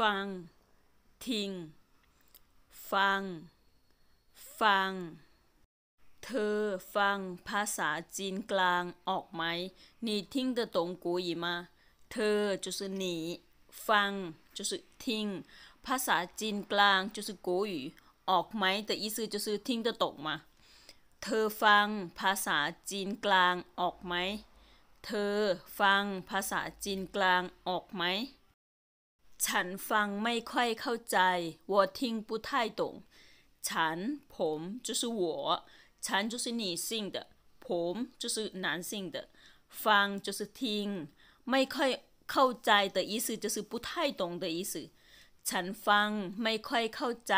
ฟังทิงฟัง ฟัง เธอฟังภาษาจีนกลางออกไหมนี่ทิ้งเตตงกูยีมาเธอ就是้ฟังิ้งภาษาจีนกลางื是国语ออกไหมแต่意思就是听得懂าเธอฟังภาษาจีนกลางออกไหม เธอฟังภาษาจีนกลางออกไหมฉันฟังไม่ค่อยเข้าใจ我听不太懂ฉันผม就是我ฉัน就是女性的ผม就是男性的ฟัง就是听ไม่ค่อยเข้าใจ的意思就是不太懂的意思ฉันฟังไม่ค่อยเข้าใจ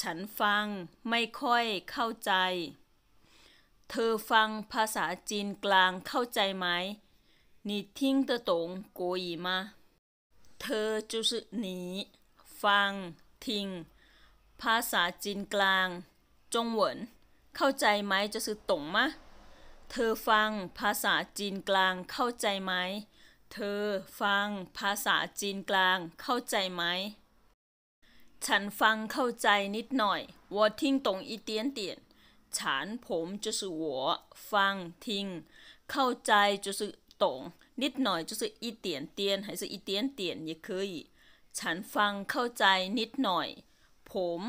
ฉันฟังไม่ค่อยเข้าใจ เธอฟังภาษาจีนกลางเข้าใจไหม你听得懂国语吗？เธอจุสหนีฟังทิงภาษาจีนกลางจงเหวินเข้าใจไหมจะสือตงมะเธอฟังภาษาจีนกลางเข้าใจไหมเธอฟังภาษาจีนกลางเข้าใจไหมฉันฟังเข้าใจนิดหน่อยวอทิ้งตงอีเตียนเตียนฉันผมจะสือหัวฟังทิงเข้าใจจะสือตงนิดหน่อย就是一点点还是一点点也可以ฉันฟังเข้าใจนิดหน่อย ผม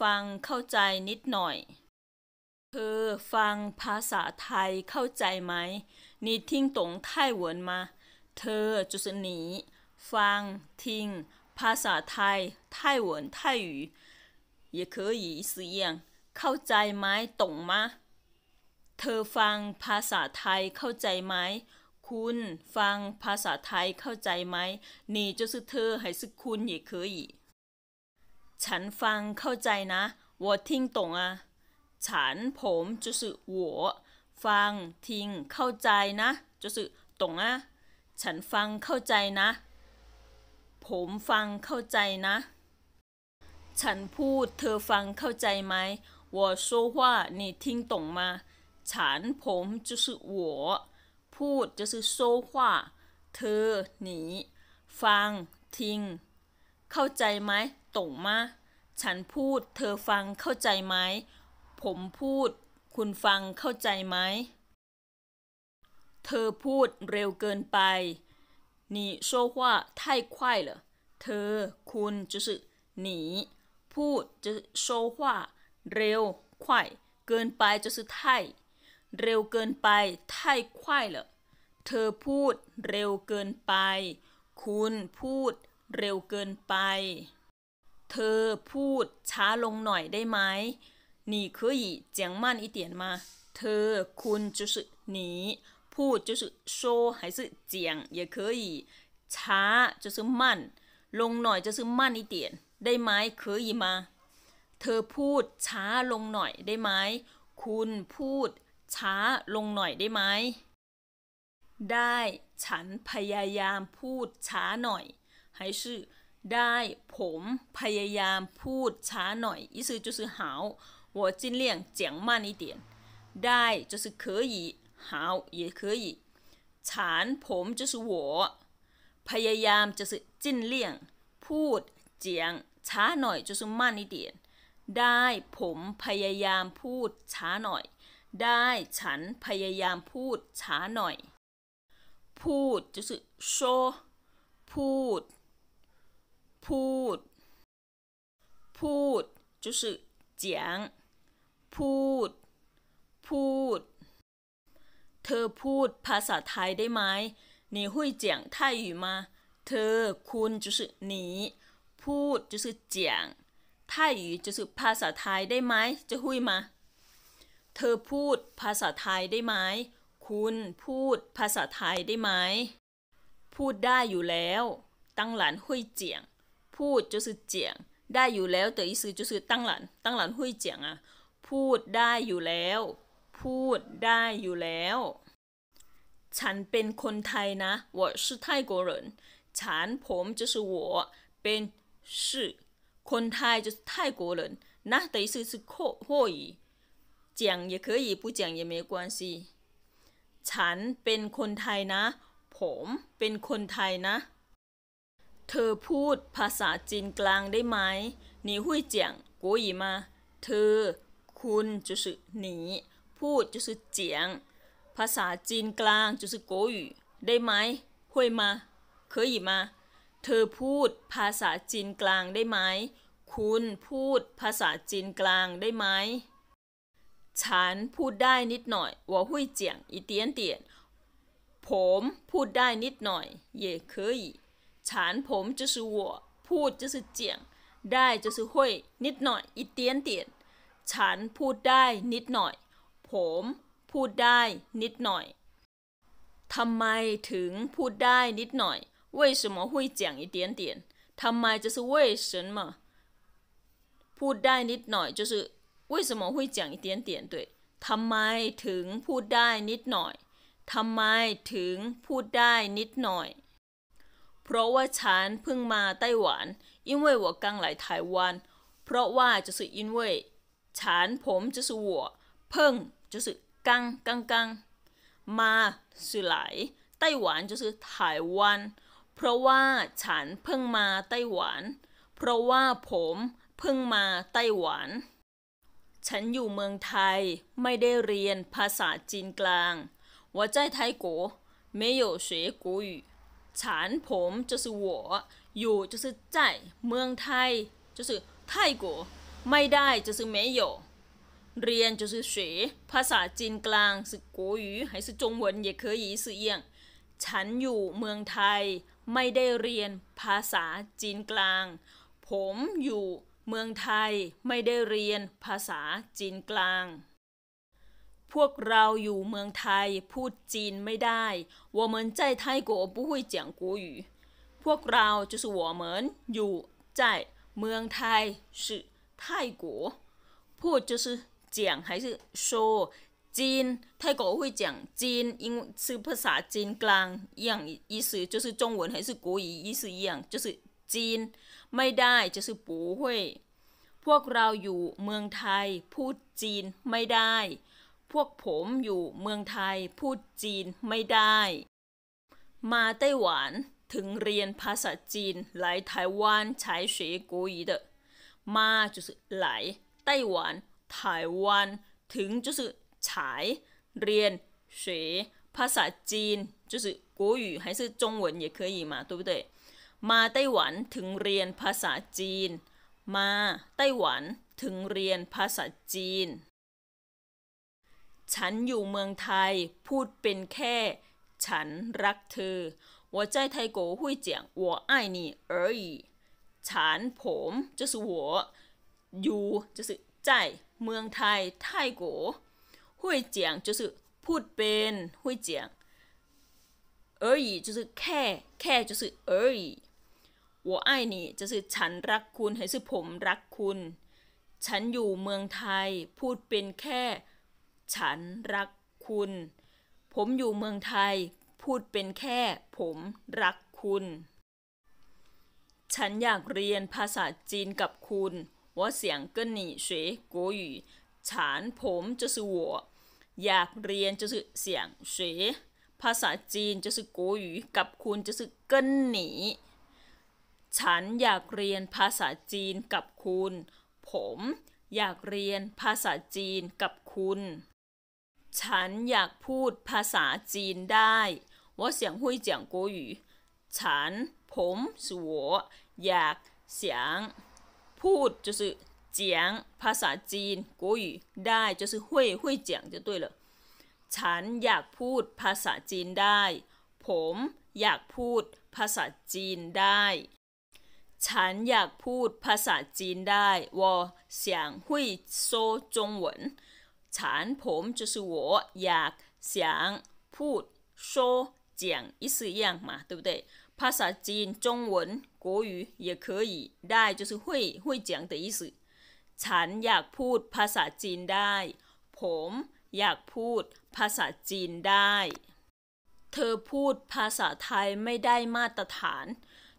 ฟังเข้าใจนิดหน่อย เธอฟังภาษาไทยเข้าใจไหมนี่ทิ้งตรงไทยเวินมาเธอจุสหนีฟังทิ้งภาษาไทยไทยเวินไย้หยัน也可以เสิ่งเข้าใจไหมตรงมาเธอฟังภาษาไทยเข้าใจไหมคุณฟังภาษาไทยเข้าใจไหม นี่就是เธอ还是คุณ也可以ฉันฟังเข้าใจนะ我听懂啊ฉันผม就是我ฟังทิ้งเข้าใจนะ就是懂啊ฉันฟังเข้าใจนะ ผมฟังเข้าใจนะ ฉันพูดเธอฟังเข้าใจไหม我说话你听懂吗ฉันผม就是我พูดจะซื้อโซฟว่าเธอหนี ฟังทิ้งเข้าใจไหมตงมาฉันพูดเธอฟังเข้าใจไหมผมพูดคุณฟังเข้าใจไหมเธอพูดเร็วเกินไปนี่โซ่า太快了เธอคุณจะสื่อหนีพูดจะโซาเร็ว快เกินไปจะสื่อ太ทยเร็วเกินไป太快了เธอพูดเร็วเกินไป คุณพูดเร็วเกินไป เธอพูดช้าลงหน่อยได้ไหม你可以讲慢一点吗เธอคุณ就是你พูด就是说还是讲也可以ช้า就是慢ลงหน่อย就是慢一点ได้ไหม可以吗เธอพูดช้าลงหน่อยได้ไหม คุณพูดช้าลงหน่อยได้ไหมได้ฉันพยายามพูดช้าหน่อย还是ได้ผมพยายามพูดช้าหน่อย意思就是好我尽量讲慢一点ได้就是可以好也可以ฉันผม就是我พยายาม就是尽量พูด讲ช้าหน่อย就是慢一点ได้ผมพยายามพูดช้าหน่อย ได้ฉันพยายามพูดช้าหน่อยพูดจสอโ说พูด พูด พูดจจสือเียง พูด พูด เธอพูดภาษาไทยได้ไหม你会讲泰语吗เธอคุณจส就น你พูดจจสือเียง泰语่อภาษาไทยได้ไหม จะหุยมา เธอพูดภาษาไทยได้ไหมคุณพูดภาษาไทยได้ไหม พูดได้อยู่แล้วตั้งหลานหุยเจียงพูดจสือเจียงได้อยู่แล้วแต่จสือ意สือตั้งหลานตั้งหลานหุยเจียงอ่ะพูดได้อยู่แล้ว พูดได้อยู่แล้ว ฉันเป็นคนไทยนะ我是泰国人ฉันผม就是我เป็น是ื่อคนไทย就是泰国人นะแต่意思是可以讲也可以不讲也没关系ฉันเป็นคนไทยนะ ผมเป็นคนไทยนะ เธอพูดภาษาจีนกลางได้ไหมหนีหุยเจียงกูยีมาเธอคุณจุสหนีพูดจุสเจียง ภาษาจีนกลางจุสโกุยได้ไหมหุยมาเคยยีมา เธอพูดภาษาจีนกลางได้ไหม คุณพูดภาษาจีนกลางได้ไหมฉันพูดได้นิดหน่อย我会讲一点点ผมพูดได้นิดหน่อย也可以ฉันผม就是我พูด就是讲ได้就是会นิดหน่อย一点点ฉันพูดได้นิดหน่อย ผมพูดได้นิดหน่อย ทำไมถึงพูดได้นิดหน่อย为什么会讲一点点ทำไม就是为什么พูดได้นิดหน่อย就是为什么会讲一点点对ทำไมถึงพูดได้นิดหน่อยทำไมถึงพูดได้นิดหน่อย เพราะว่าฉันเพิ่งมาไต้หวัน因为我刚来台湾เพราะว่าจะสเว因为ฉันผมจะสหั我เพิ่งจะสัง刚刚刚มาสื่อไหลไต้หวันจะสหว台湾เพราะว่าฉันเพิ่งมาไต้หวัน เพราะว่าผมเพิ่งมาไต้หวันฉันอยู่เมืองไทย ไม่ได้เรียนภาษาจีนกลาง我在泰国没有学国语ฉันผม就是我อยู่就是在เมืองไทย就是泰国ไม่ได้就是没有เรียน就是学ภาษาจีนกลาง是国语还是中文也可以是一样ฉันอยู่เมืองไทย ไม่ได้เรียนภาษาจีนกลาง ผมอยู่เมืองไทยไม่ได้เรียนภาษาจีนกลาง พวกเราอยู่เมืองไทยพูดจีนไม่ได้我们在泰国不会讲国语พวกเราจะสวมเหมือนอยู่ใจเมืองไทย是泰国พูดจ就是讲还是说จีน泰国会讲จีน因为是ภาษาจีนกลาง一样意思就是中文还是国语意思一样就是จีนไม่ได้จะสือปูห้วยพวกเราอยู่เมืองไทยพูดจีนไม่ได้ พวกผมอยู่เมืองไทยพูดจีนไม่ได้ มาไต้หวันถึงเรียนภาษาจีนหหลไต้วั来台湾้学国语的มาลายไต้หวันไต้หวันถึงจสใช้เรียน学ภาษาจีนจ就是国语还是中文也可以嘛对不对มาไต้หวัน ถึงเรียนภาษาจีน มาไต้หวันถึงเรียนภาษาจีน ฉันอยู่เมืองไทยพูดเป็นแค่ ฉันรักเธอ我在泰国会讲我爱你而已ฉันผม就是我อยู่就是在เมืองไทยไต้หว会讲就是พูดเป็น会讲而已就是แค่แค่就是而已我爱你就是ฉันรักคุณหสือผมรักคุณ ฉันอยู่เมืองไทยพูดเป็นแค่ฉันรักคุณ ผมอยู่เมืองไทยพูดเป็นแค่ผมรักคุณ ฉันอยากเรียนภาษาจีนกับคุณ我想跟你学国语ฉันผม就是我อยากเรียนจะสื่อเสียงเสภาษาจีนจะสื่อโกยูกับคุณจะสื่อกหนีฉันอยากเรียนภาษาจีนกับคุณ ผมอยากเรียนภาษาจีนกับคุณ ฉันอยากพูดภาษาจีนได้我想会讲国语ฉัน ผมสัวอยาก想พูด就是讲ภาษาจีน国语ได้就是会会讲就对了ฉันอยากพูดภาษาจีนได้ ผมอยากพูดภาษาจีนได้ฉันอยากพูดภาษาจีนได้我想会说中文ฉันผม就是我อยาก想พูด说讲意思一样嘛对不对ภาษาจีน中文国语也可以ได้就是会会讲的意思ฉันอยากพูดภาษาจีนได้ ผมอยากพูดภาษาจีนได้ เธอพูดภาษาไทยไม่ได้มาตรฐาน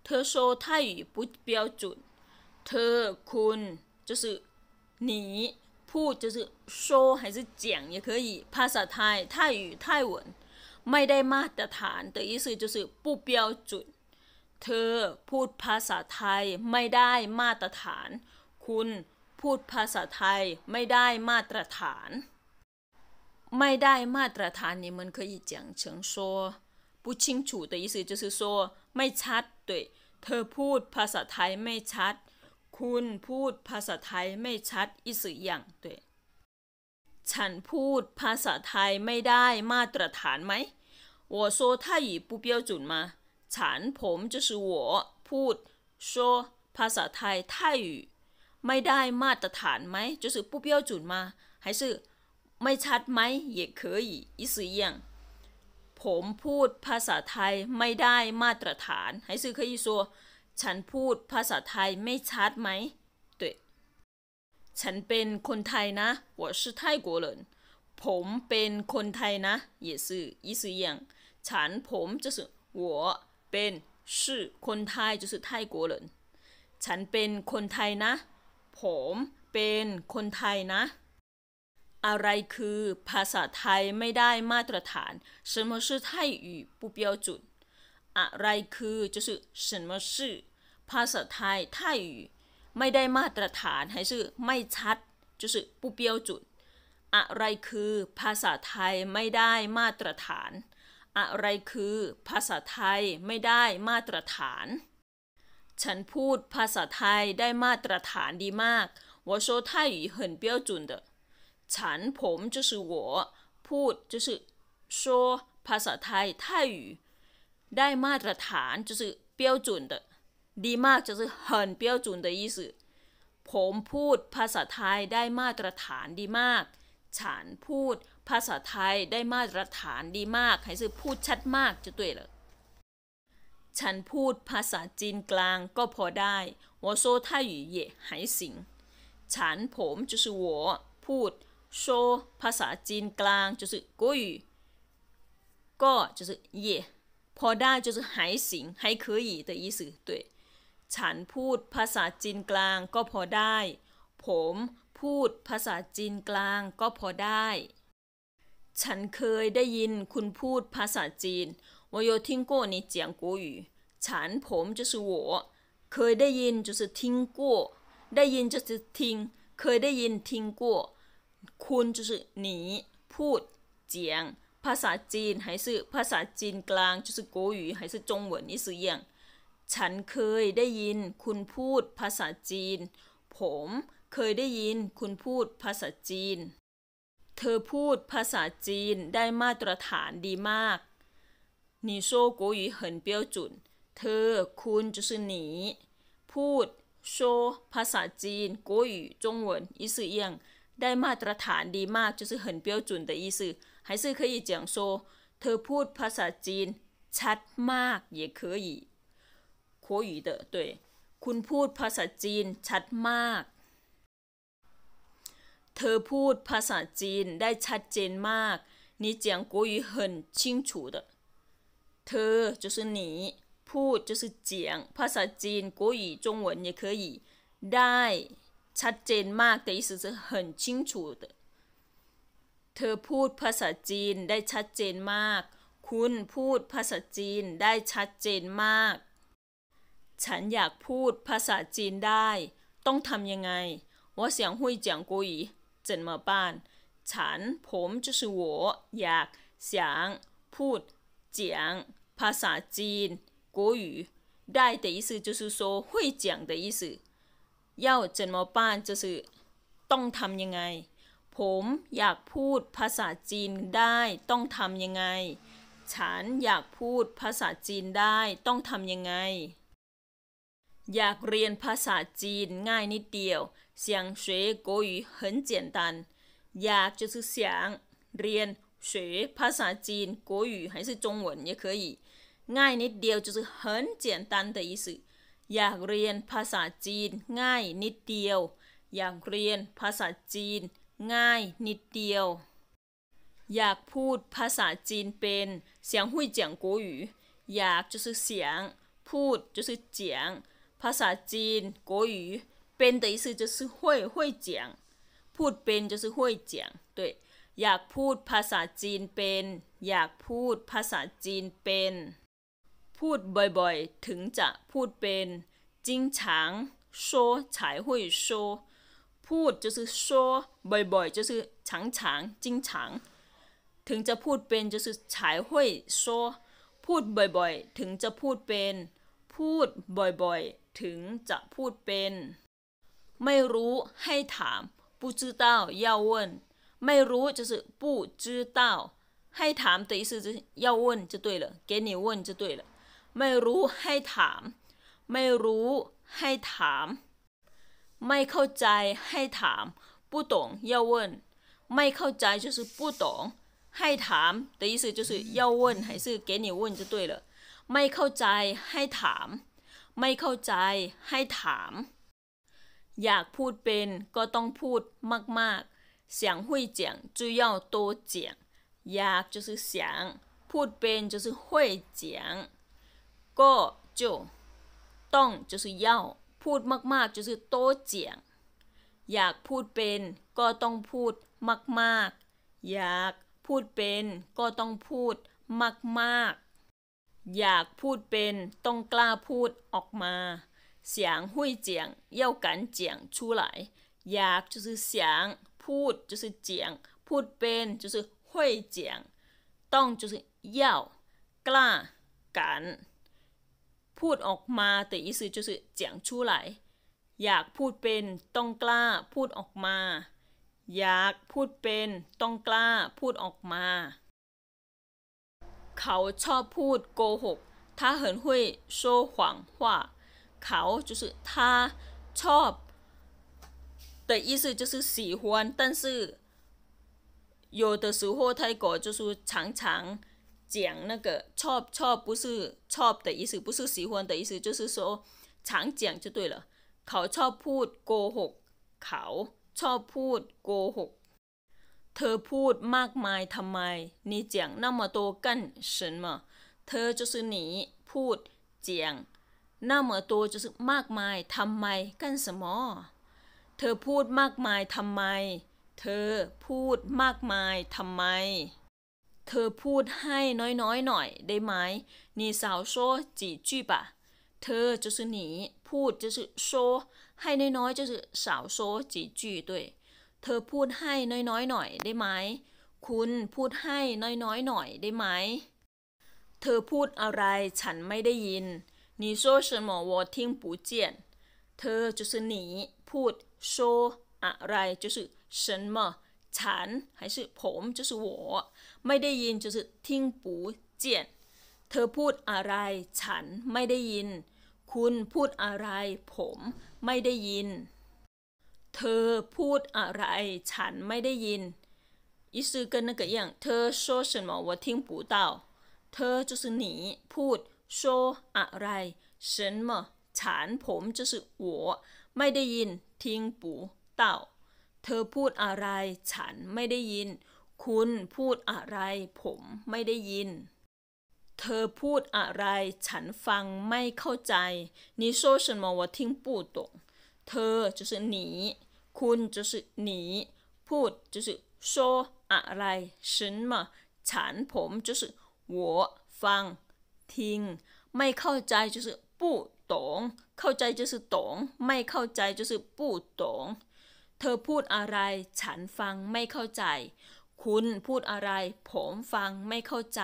เธอโชว์ไทยปุ๊เปียวจุดเธอคุณือสหนีพูดืือโชหจียงก็也可以ภาษาไทยไทยไต้หวนไม่ได้มาตรฐานแต่意思就是不标准เธอพูดภาษาไทยไม่ได้มาตรฐานคุณพูดภาษาไทยไม่ได้มาตรฐาน ไม่ได้มาตรฐานนี่มัน可以讲成说不清楚的意思就是说ไม่ชัดตุวยเธอพูดภาษาไทยไม่ชัด คุณพูดภาษาไทยไม่ชัดอีสื่ออย่างตุวยฉันพูดภาษาไทยไม่ได้มาตรฐานไหม我说泰语不标准吗ฉันผม就是我พูด说ภาษาไทย泰语ไม่ได้มาตรฐานไหม就是不标准吗还是ไม่ชัดไหม也可以意思า样ผมพูดภาษาไทยไม่ได้มาตรฐาน ให้ซื้อขยี้ซัวฉันพูดภาษาไทยไม่ชัดไหม对ฉันเป็นคนไทยนะ我是泰国人ผมเป็นคนไทยนะ也是意思一样ฉันผม就是我เป็นชื่อคนไทย就是泰国人ฉันเป็นคนไทยนะ ผมเป็นคนไทยนะอะไรคือภาษาไทยไม่ได้มาตรฐาน什么是泰语不标准อะไรคือ就是什么是ภาษาไทยไทยไม่ได้มาตรฐาน还是ไม่ชัด就是不标准อะไรคือภาษาไทยไม่ได้มาตรฐาน อะไรคือภาษาไทยไม่ได้มาตรฐาน ฉันพูดภาษาไทยได้มาตรฐานดีมาก我说泰语很标准的ฉันผมจะสื่อ我พูดจะสื่อ说ภาษาไทยไทย语ได้มาตรฐานจะสื่อ标准的ดีมากจะสื่อ很标准的意思ผมพูดภาษาไทยได้มาตรฐานดีมาก ฉันพูดภาษาไทยได้มาตรฐานดีมาก ให้ซื้อพูดชัดมากจะดัวเหรอฉันพูดภาษาจีนกลางก็พอได้我说泰语也还行ฉันผม就是我พูดโชภาษาจีนกลาง就是国语ก็就是也พอได้就是还行还可以的意思对ฉันพูดภาษาจีนกลางก็พอได้ ผมพูดภาษาจีนกลางก็พอได้ ฉันเคยได้ยินคุณพูดภาษาจีน我有听过你讲国语ฉันผม就是我เคยได้ยิน就是听过ได้ยิน就是听เคยได้ยิน听过คุณือหนีพูดเจียงภาษาจีน还是ภาษาจีนกลาง就是国语还是中文意思一样ฉันเคยได้ยินคุณพูดภาษาจีน ผมเคยได้ยินคุณพูดภาษาจีนเธอพูดภาษาจีนได้มาตรฐานดีมาก你说国语很标准เธอคุณจุสหนีพูด说ภาษาจีน国语中文一式一样ได้มาตรฐานดีมาก就是很标准的意思还是可以讲说เธอพูดภาษาจีนชัดมาก也可以国语的对คุณพูดภาษาจีนชัดมาก เธอพูดภาษาจีนได้ชัดเจนมาก你讲国语很清楚的เธอ就是你พูด就是讲ภาษาจีน国语中文也可以ได้ชัดเจนมากแต่意思是很清楚的เธอพูดภาษาจีนได้ชัดเจนมาก คุณพูดภาษาจีนได้ชัดเจนมาก ฉันอยากพูดภาษาจีนได้ ต้องทำยังไงว่าเเสีียยยงงหุุกจินมาบ้าน ฉันผมจ就ัวอยากเสียงพูดเียงภาษาจีนกุยได้的意思就是说会讲的意思เย่าเจินหมอป้านจะสื่อต้องทำยังไง ผมอยากพูดภาษาจีนได้ต้องทำยังไง ฉันอยากพูดภาษาจีนได้ต้องทำยังไง อยากเรียนภาษาจีนง่ายนิดเดียวเสียงเฉยกอยูเหินเจียนตันอยากจะสื่อเสียงเรียนเฉยภาษาจีน国语还是中文也可以ง่ายนิดเดียว就是很简单的意思อยากเรียนภาษาจีนง่ายนิดเดียว อยากเรียนภาษาจีน ง่ายนิดเดียว อยากพูดภาษาจีนเป็นเสียงหุ่ยเจียงกูอยู่ อยากจะสื่อเสียง พูดจะสื่อเจียง ภาษาจีนกูอยู่เป็นแต่สื่อจะสื่อหุ่ยหุ่ยเจียงพูดเป็นจะสื่อหุ่ยเจียง对อยากพูดภาษาจีนเป็น อยากพูดภาษาจีนเป็นพูดบ่อยๆถึงจะพูดเป็นจิงฉังโชฉายหุยโชพูดจะซื้อโชบ่อยๆจะซื้อฉางฉางจิงฉังถึงจะพูดเป็นจะซื้อฉายหุยโชพูดบ่อยๆ ถึงจะพูดเป็น พูดบ่อยๆ ถึงจะพูดเป็น ไม่รู้ให้ถาม不知道要问ไม่รู้ือ不知道ให้ถาม的意思就是要问就对了给你问就对了ไม่รู้ให้ถาม ไม่รู้ให้ถาม ไม่เข้าใจให้ถามผู้不ว要问ไม่เข้าใจ就是不懂ให้ถาม的意思就是要问还是给你问就对了ไม่เข้าใจให้ถาม ไม่เข้าใจให้ถามอยากพูดเป็นก็ต้องพูดมากๆ想会讲就要多讲อยาก就是想พูดเป็น就是会讲ก็จ就ต้องจ就是要พูดมากๆจ是多讲อยากพูดเป็นก็ต้องพูดมากๆ อยากพูดเป็นก็ต้องพูดมากๆ อยากพูดเป็นต้องกล้าพูดออกมา เสียงหุ่ยเจียงเย่ากันเจียงชูไหลอยาก就是เสียงพูด就是เจียง พูดเป็นหุ่เจียงต้องเย่ากล้ากันพูดออกมาแต่อี意思就是讲出来อยากพูดเป็นต้องกล้าพูดออกมาอยากพูดเป็นต้องกล้าพูดออกมา เขาชอบพูดโกหก他很会说谎话เขา就是他ชอบ的意思就是喜欢，但是有的时候泰国就是常常讲那个 chop chop 不是 chop 的意思，不是喜欢的意思，就是说常讲就对了。เขาชอบพูดโกหกเขาชอบพูดโกหกเธอพูดมากมายทำไมนนีี่เจยง你讲那么多干什么เธอจะ就是你พูดเจียงน就ามาโตจะมากมายทำไมกันสมอเธอพูดมากมายทำไม เธอพูดมากมายทำไมเธอพูดให้น้อยๆหน่อยได้ไหม นี่สาวโซ่จีจี้ปะเธอจะสื่อหนีพูดจะสื่อโซให้น้อยๆจะสื่อสาวโซ่จีจี้ด้วยเธอพูดให้น้อยๆหน่อยได้ไหม คุณพูดให้น้อยๆหน่อยได้ไหม เธอพูดอะไรฉันไม่ได้ยินนี่โซ่ฉันหมอวอทิ้งปูเจียนเธอจะสื่อหนีพูดโซอะไรจะสื่อฉันหมอฉันให้สือผมจะสือหัวไม่ได้ยินจทิ้งปูเจียน เธอพูดอะไรฉันไม่ได้ยิน คุณพูดอะไร ผมไม่ได้ยิน เธอพูดอะไรฉันไม่ได้ยิน意思跟那个一样，เธอ说什么我听不到。เธอ就是你，พูด说อะไร什么ฉันผม就是我ไม่ได้ยิน听不到。เธอพูดอะไรฉันไม่ได้ยินคุณพูดอะไรผมไม่ได้ยิน เธอพูดอะไรฉันฟังไม่เข้าใจ你说什么我听不懂เธอ就是你คุณ就是你พูด就是说อะไร什么ฉันผม就是我ฟังทิ้งไม่เข้าใจ就是不懂เข้าใจ就是懂ไม่เข้าใจ就是不懂เธอพูดอะไรฉันฟังไม่เข้าใจคุณพูดอะไรผมฟังไม่เข้าใจ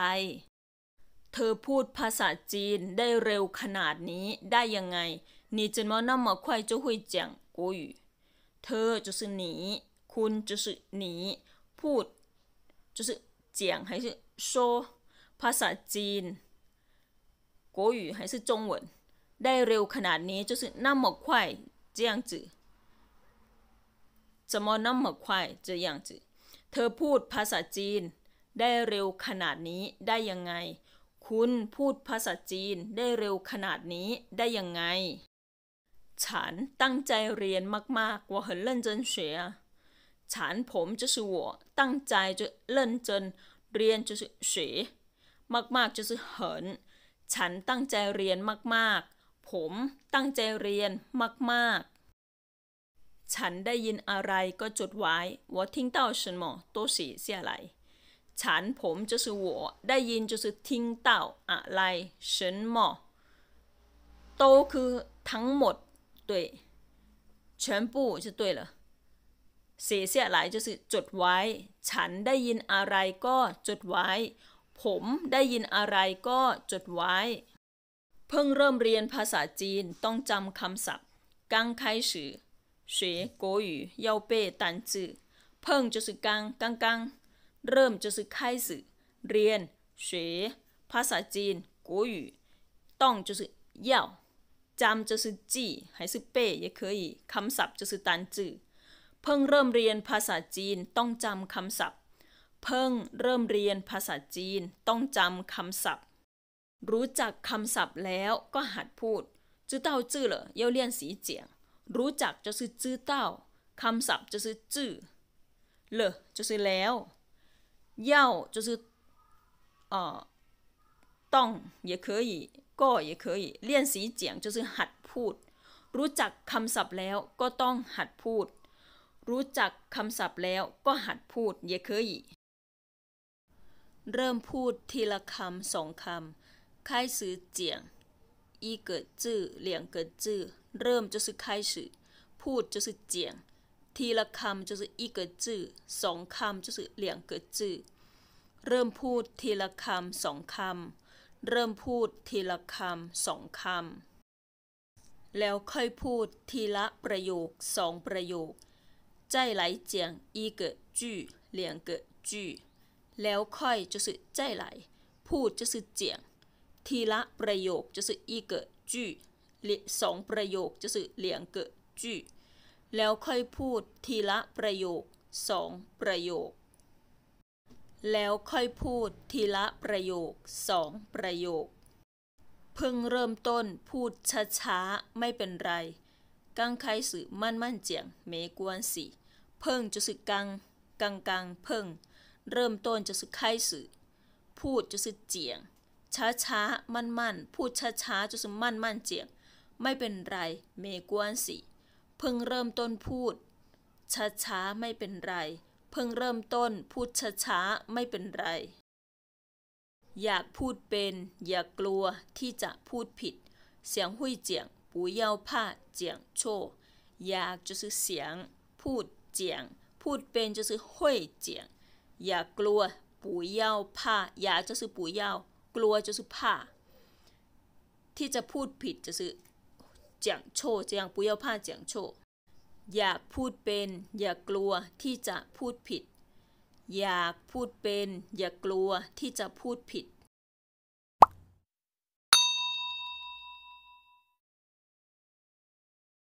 เธอพูดภาษาจีนได้เร็วขนาดนี้ได้ยังไง你怎么那么快就会讲国语เธอ就是你คุณ就是你พูด就是讲还是说ภาษาจีน国语还是中文ได้เร็วขนาดนี้就是那么快这样子怎么那么快这样子เธอพูดภาษาจีนได้เร็วขนาดนี้ได้ยังไง คุณพูดภาษาจีนได้เร็วขนาดนี้ได้ยังไง ฉันตั้งใจเรียนมากๆว่า很认真学ฉันผม就是我ตั้งใจจะเ่นจนเรียนจสียมากๆหิน ฉันตั้งใจเรียนมากๆ ผมตั้งใจเรียนมากๆฉันได้ยินอะไรก็จดไว้我听到什么都写下来ฉันผมือ我ได้ยิน就是听到อะไร什么都คือทั้งหมด对全部就对了เสียเสียหลายจะจดไว้ฉันได้ยินอะไรก็จดไว้ผมได้ยินอะไรก็จดไว้เพิ่งเริ่มเรียนภาษาจีนต้องจำคำศัพท์กังไคื่อ学国语要背单词。碰就是刚刚刚，เริ่ม就是开始，เรียน学ภาษาจีน国语，ต้อง就是要，จำ就是记还是背也可以。คำศัพท์就是单词，เพิ่งเริ่มเรียนภาษาจีนต้องจำคำศัพท์เพิ่งเริ่มเรียนภาษาจีนต้องจำคำศัพท์ รู้จักคำศัพท์แล้วก็หัดพูดจจเเต่าอนสีเ要练习讲รู้จักจะซื้อจื้อเต้าคำศัพท์จะซื้อจื้อ เลอจะซื้อแล้วเย่าจะซื้อ เอ่อต้อง也可以ก็也可以เลี่ยนสีเจียงจะซื้อหัดพูด รู้จักคำศัพท์แล้วก็ต้องหัดพูด รู้จักคำศัพท์แล้วก็หัดพูด也可以เริ่มพูดทีละคำสองคำ开始讲一个字两个字เริ่มจะสึกไข้สื่อพูดจะสึกเจียงทีละคำจะสึกอีกเกิดจื้อสองคำจะสึกเหลียงเกิดจื้อเริ่มพูดทีละคำสองคำเริ่มพูดทีละคำสองคำแล้วค่อยพูดทีละประโยคสองประโยคจไหลเจียงอีกเกิดจื้อเหลียงเกิดจื้อแล้วค่อยจะสึกใจไหลพูดจะสึกเจียง ทีละประโยคจะสึกอีกเกิดจื้อสองประโยคจะสื่อเหลียงเกะจี้แล้วค่อยพูดทีละประโยคสองประโยค แล้วค่อยพูดทีละประโยคสองประโยค เพิ่งเริ่มต้นพูดช้าๆไม่เป็นไร กังไคสื่อมั่นมั่นเจียง เมกวนสีเพิ่งจะสึกกัง กังกังเพิ่ง เริ่มต้นจะสึกไคสื่อพูดจะสึกเจียง ช้าๆมั่นมั่นพูดช้าๆจะสึกมั่นมั่นเจียงไม่เป็นไร เมกวนสิเพิ่งเริ่มต้นพูดช้าๆไม่เป็นไร เพิ่งเริ่มต้นพูดช้าๆไม่เป็นไร อยากพูดเป็น อย่ากลัวที่จะพูดผิด เสียงหุยเจียงปูเยาผ้าเจียงโชอยากจะซื้อเสียงพูดเจียง พูดเป็นจะซื้อหุยเจียงอย่ากลัวปูเยาผ้าอยากจะซื้อปูเยากลัวจะซื้อผ้าที่จะพูดผิดจะซื้อ讲错这样不要怕讲错อย่าพูดเป็น อย่ากลัวที่จะพูดผิด อย่าพูดเป็น อย่ากลัวที่จะพูดผิด